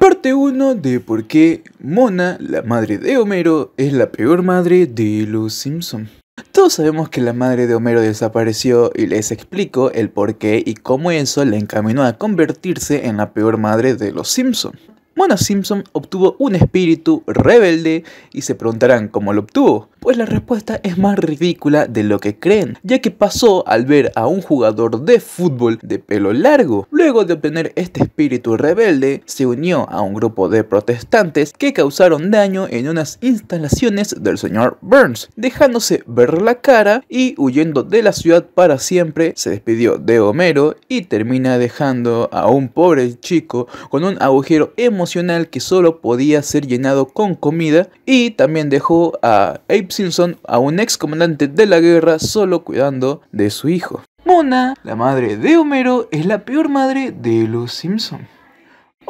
Parte 1 de por qué Mona, la madre de Homero, es la peor madre de los Simpson. Todos sabemos que la madre de Homero desapareció y les explico el por qué y cómo eso la encaminó a convertirse en la peor madre de los Simpson. Mona Simpson obtuvo un espíritu rebelde y se preguntarán cómo lo obtuvo. Pues la respuesta es más ridícula de lo que creen, ya que pasó al ver a un jugador de fútbol de pelo largo. Luego de obtener este espíritu rebelde, se unió a un grupo de protestantes que causaron daño en unas instalaciones del señor Burns, dejándose ver la cara y huyendo de la ciudad para siempre, se despidió de Homero y termina dejando a un pobre chico con un agujero emocional que solo podía ser llenado con comida y también dejó a Abe Simpson, a un ex comandante de la guerra, solo cuidando de su hijo. Mona, la madre de Homero, es la peor madre de los Simpson.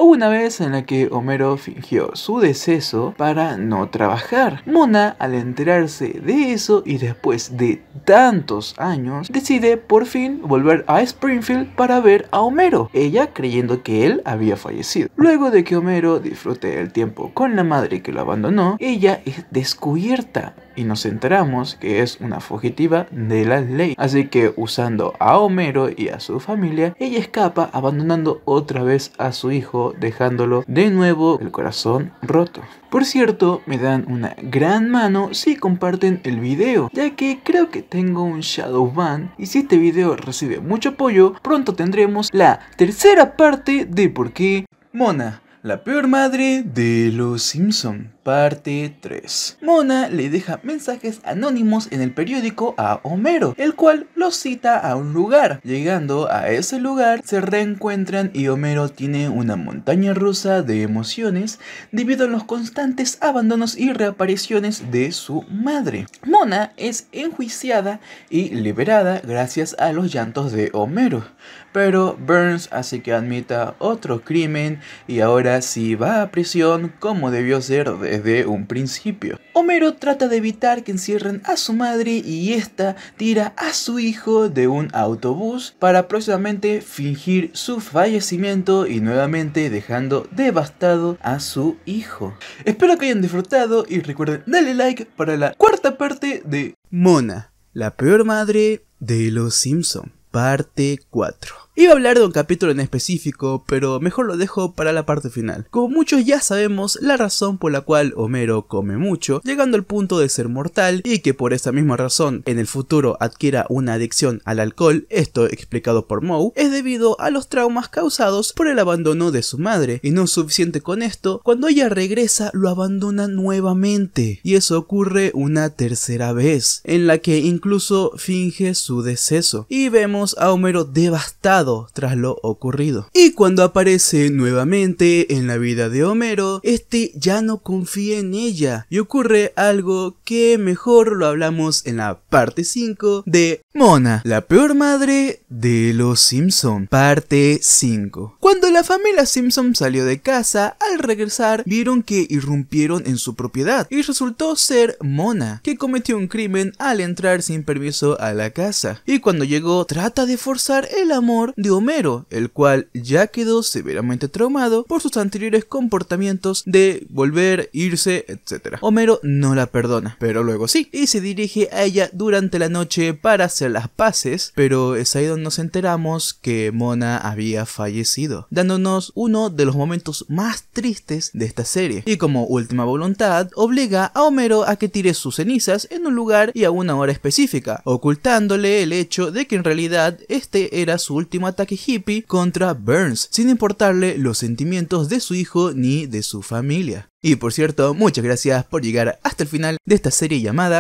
Hubo una vez en la que Homero fingió su deceso para no trabajar. Mona, al enterarse de eso y después de tantos años, decide por fin volver a Springfield para ver a Homero, ella creyendo que él había fallecido. Luego de que Homero disfrute el tiempo con la madre que lo abandonó, ella es descubierta y nos enteramos que es una fugitiva de la ley. Así que usando a Homero y a su familia, ella escapa abandonando otra vez a su hijo, dejándolo de nuevo el corazón roto. Por cierto, me dan una gran mano si comparten el video, ya que creo que tengo un shadow ban y si este video recibe mucho apoyo, pronto tendremos la tercera parte de por qué Mona la peor madre de los Simpson, parte 3. Mona le deja mensajes anónimos en el periódico a Homero, el cual los cita a un lugar. Llegando a ese lugar, se reencuentran y Homero tiene una montaña rusa de emociones debido a los constantes abandonos y reapariciones de su madre. Mona es enjuiciada y liberada gracias a los llantos de Homero, pero Burns hace que admita otro crimen y ahora si va a prisión como debió ser desde un principio. Homero trata de evitar que encierren a su madre y esta tira a su hijo de un autobús para próximamente fingir su fallecimiento y nuevamente dejando devastado a su hijo. Espero que hayan disfrutado y recuerden darle like para la cuarta parte de Mona, la peor madre de los Simpson, parte 4. Iba a hablar de un capítulo en específico, pero mejor lo dejo para la parte final. Como muchos ya sabemos, la razón por la cual Homero come mucho, llegando al punto de ser mortal y que por esa misma razón en el futuro adquiera una adicción al alcohol, esto explicado por Moe, es debido a los traumas causados por el abandono de su madre. Y no suficiente con esto, cuando ella regresa lo abandona nuevamente. Y eso ocurre una tercera vez, en la que incluso finge su deceso. Y vemos a Homero devastado tras lo ocurrido. Y cuando aparece nuevamente en la vida de Homero, este ya no confía en ella y ocurre algo que mejor lo hablamos en la parte 5 de Mona, la peor madre de los Simpson, parte 5. Cuando la familia Simpson salió de casa, al regresar vieron que irrumpieron en su propiedad y resultó ser Mona, que cometió un crimen al entrar sin permiso a la casa. Y cuando llegó, trata de forzar el amor de Homero, el cual ya quedó severamente traumado por sus anteriores comportamientos de volver, irse, etc. Homero no la perdona, pero luego sí, y se dirige a ella durante la noche para hacer las paces, pero es ahí donde nos enteramos que Mona había fallecido, dándonos uno de los momentos más tristes de esta serie, y como última voluntad, obliga a Homero a que tire sus cenizas en un lugar y a una hora específica, ocultándole el hecho de que en realidad este era su último ataque hippie contra Burns, sin importarle los sentimientos de su hijo ni de su familia. Y por cierto, muchas gracias por llegar hasta el final de esta serie llamada